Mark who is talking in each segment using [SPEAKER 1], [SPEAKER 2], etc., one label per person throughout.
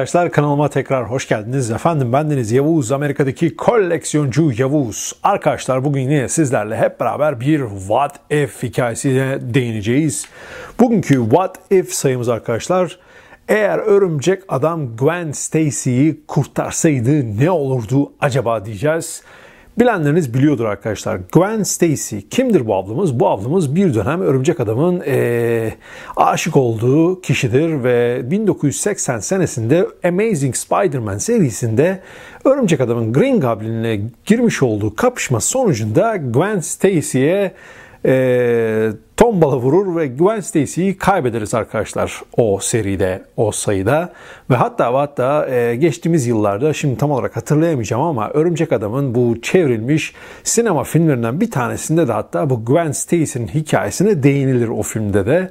[SPEAKER 1] arkadaşlar kanalıma tekrar hoş geldiniz. Efendim bendeniz Yavuz Amerika'daki koleksiyoncu Yavuz. Arkadaşlar bugün yine sizlerle hep beraber bir What If hikayesine değineceğiz. Bugünkü What If sayımız arkadaşlar eğer örümcek adam Gwen Stacy'yi kurtarsaydı ne olurdu acaba diyeceğiz. Bilenleriniz biliyordur arkadaşlar. Gwen Stacy kimdir bu ablamız? Bu ablamız bir dönem Örümcek Adam'ın ee, aşık olduğu kişidir ve 1980 senesinde Amazing Spider-Man serisinde Örümcek Adam'ın Green Goblin'le girmiş olduğu kapışma sonucunda Gwen Stacy'ye e, ee, tombala vurur ve Gwen Stacy'yi kaybederiz arkadaşlar o seride, o sayıda. Ve hatta hatta e, geçtiğimiz yıllarda, şimdi tam olarak hatırlayamayacağım ama Örümcek Adam'ın bu çevrilmiş sinema filmlerinden bir tanesinde de hatta bu Gwen Stacy'nin hikayesine değinilir o filmde de.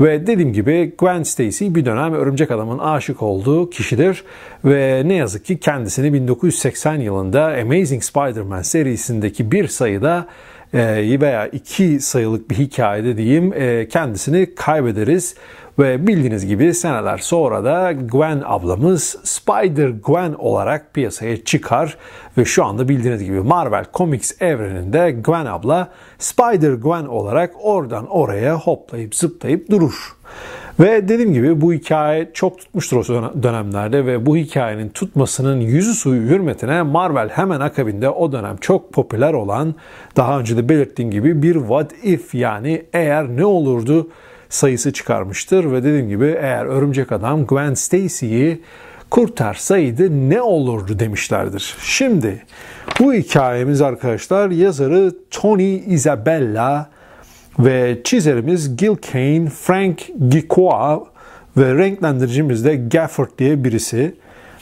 [SPEAKER 1] Ve dediğim gibi Gwen Stacy bir dönem Örümcek Adam'ın aşık olduğu kişidir. Ve ne yazık ki kendisini 1980 yılında Amazing Spider-Man serisindeki bir sayıda ee, veya iki sayılık bir hikayede diyeyim e, kendisini kaybederiz. Ve bildiğiniz gibi seneler sonra da Gwen ablamız Spider Gwen olarak piyasaya çıkar ve şu anda bildiğiniz gibi Marvel Comics evreninde Gwen abla Spider Gwen olarak oradan oraya hoplayıp zıplayıp durur. Ve dediğim gibi bu hikaye çok tutmuştur o dönemlerde ve bu hikayenin tutmasının yüzü suyu hürmetine Marvel hemen akabinde o dönem çok popüler olan daha önce de belirttiğim gibi bir what if yani eğer ne olurdu sayısı çıkarmıştır ve dediğim gibi eğer örümcek adam Gwen Stacy'yi kurtarsaydı ne olurdu demişlerdir. Şimdi bu hikayemiz arkadaşlar yazarı Tony Isabella ve çizerimiz Gil Kane, Frank Gikua ve renklendiricimiz de Gafford diye birisi.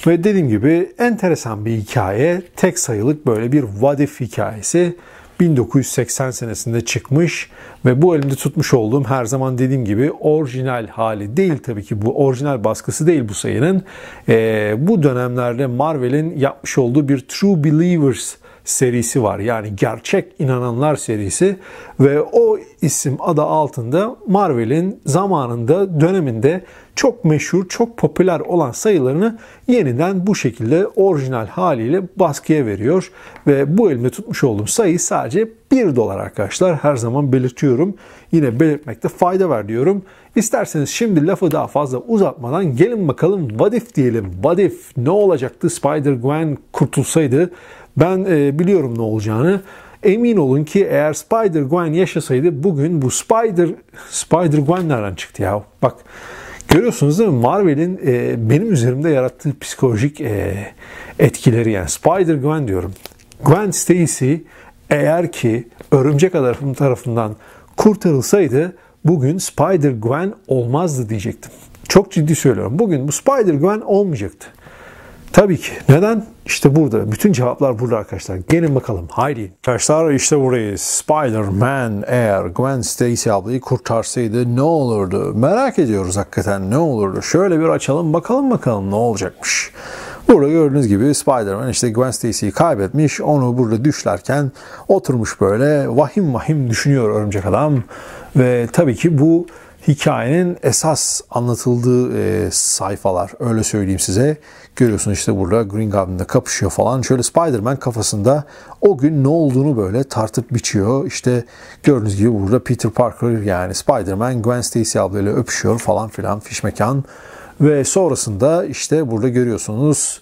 [SPEAKER 1] Ve dediğim gibi enteresan bir hikaye. Tek sayılık böyle bir vadif hikayesi. 1980 senesinde çıkmış ve bu elimde tutmuş olduğum her zaman dediğim gibi orijinal hali değil tabii ki bu orijinal baskısı değil bu sayının. Ee, bu dönemlerde Marvel'in yapmış olduğu bir True Believers serisi var. Yani Gerçek İnananlar serisi ve o isim adı altında Marvel'in zamanında, döneminde çok meşhur, çok popüler olan sayılarını yeniden bu şekilde orijinal haliyle baskıya veriyor. Ve bu elimde tutmuş olduğum sayı sadece 1 dolar arkadaşlar. Her zaman belirtiyorum. Yine belirtmekte fayda var diyorum. İsterseniz şimdi lafı daha fazla uzatmadan gelin bakalım vadif diyelim. Vadif ne olacaktı Spider-Gwen kurtulsaydı ben e, biliyorum ne olacağını. Emin olun ki eğer Spider-Gwen yaşasaydı bugün bu Spider Spider-Gwen nereden çıktı ya? Bak görüyorsunuz değil mi? Marvel'in e, benim üzerimde yarattığı psikolojik e, etkileri yani Spider-Gwen diyorum. Gwen Stacy eğer ki örümcek adam tarafından kurtarılsaydı bugün Spider-Gwen olmazdı diyecektim. Çok ciddi söylüyorum. Bugün bu Spider-Gwen olmayacaktı. Tabii ki. Neden? İşte burada. Bütün cevaplar burada arkadaşlar. Gelin bakalım. Haydi. Arkadaşlar işte burayı. Spider-Man eğer Gwen Stacy ablayı kurtarsaydı ne olurdu? Merak ediyoruz hakikaten ne olurdu? Şöyle bir açalım bakalım bakalım ne olacakmış. Burada gördüğünüz gibi Spider-Man işte Gwen Stacy'yi kaybetmiş. Onu burada düşlerken oturmuş böyle vahim vahim düşünüyor örümcek adam. Ve tabii ki bu hikayenin esas anlatıldığı e, sayfalar. Öyle söyleyeyim size. Görüyorsun işte burada Green Goblin'le kapışıyor falan. Şöyle Spider-Man kafasında o gün ne olduğunu böyle tartıp biçiyor. İşte gördüğünüz gibi burada Peter Parker yani Spider-Man Gwen Stacy ablayla öpüşüyor falan filan fiş mekan. Ve sonrasında işte burada görüyorsunuz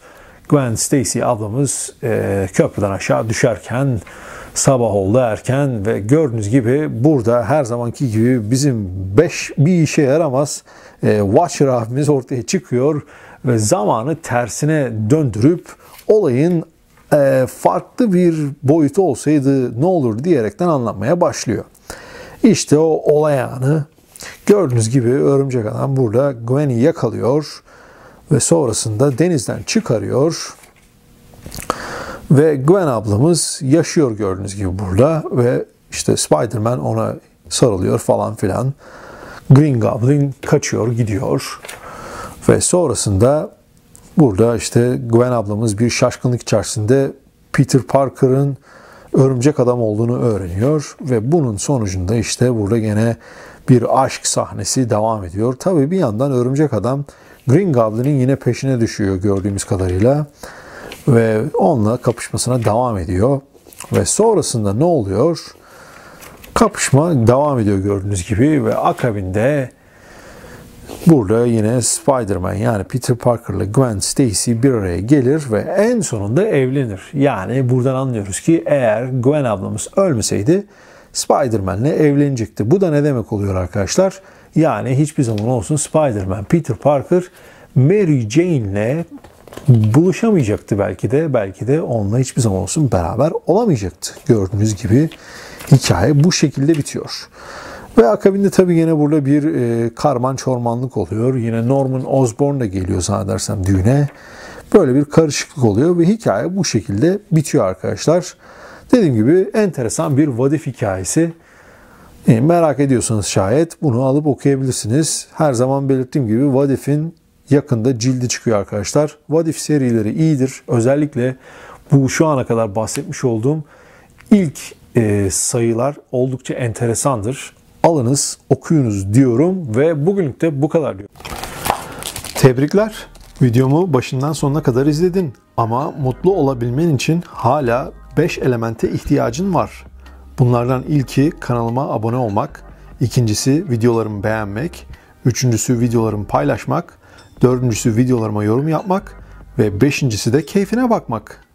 [SPEAKER 1] Gwen Stacy ablamız e, köprüden aşağı düşerken sabah oldu erken ve gördüğünüz gibi burada her zamanki gibi bizim beş bir işe yaramaz e, Watcher abimiz ortaya çıkıyor ve zamanı tersine döndürüp olayın e, farklı bir boyutu olsaydı ne olur diyerekten anlatmaya başlıyor. İşte o olay anı gördüğünüz gibi örümcek adam burada Gwen'i yakalıyor ve sonrasında denizden çıkarıyor ve Gwen ablamız yaşıyor gördüğünüz gibi burada ve işte Spider-Man ona sarılıyor falan filan. Green Goblin kaçıyor, gidiyor. Ve sonrasında burada işte Gwen ablamız bir şaşkınlık içerisinde Peter Parker'ın örümcek adam olduğunu öğreniyor ve bunun sonucunda işte burada gene bir aşk sahnesi devam ediyor. Tabii bir yandan örümcek adam Green Goblin'in yine peşine düşüyor gördüğümüz kadarıyla ve onunla kapışmasına devam ediyor. Ve sonrasında ne oluyor? Kapışma devam ediyor gördüğünüz gibi ve akabinde burada yine Spider-Man yani Peter Parker ile Gwen Stacy bir araya gelir ve en sonunda evlenir. Yani buradan anlıyoruz ki eğer Gwen ablamız ölmeseydi Spider-Man'le evlenecekti. Bu da ne demek oluyor arkadaşlar? Yani hiçbir zaman olsun Spider-Man, Peter Parker, Mary Jane'le buluşamayacaktı belki de. Belki de onunla hiçbir zaman olsun beraber olamayacaktı. Gördüğünüz gibi hikaye bu şekilde bitiyor. Ve akabinde tabii yine burada bir e, karman çormanlık oluyor. Yine Norman Osborn da geliyor zannedersem düğüne. Böyle bir karışıklık oluyor ve hikaye bu şekilde bitiyor arkadaşlar. Dediğim gibi enteresan bir vadif hikayesi. E, merak ediyorsanız şayet bunu alıp okuyabilirsiniz. Her zaman belirttiğim gibi vadifin yakında cildi çıkıyor arkadaşlar. What If serileri iyidir. Özellikle bu şu ana kadar bahsetmiş olduğum ilk e, sayılar oldukça enteresandır. Alınız, okuyunuz diyorum ve bugünlük de bu kadar diyorum. Tebrikler. Videomu başından sonuna kadar izledin ama mutlu olabilmen için hala 5 elemente ihtiyacın var. Bunlardan ilki kanalıma abone olmak, ikincisi videolarımı beğenmek, üçüncüsü videolarımı paylaşmak, Dördüncüsü videolarıma yorum yapmak ve beşincisi de keyfine bakmak.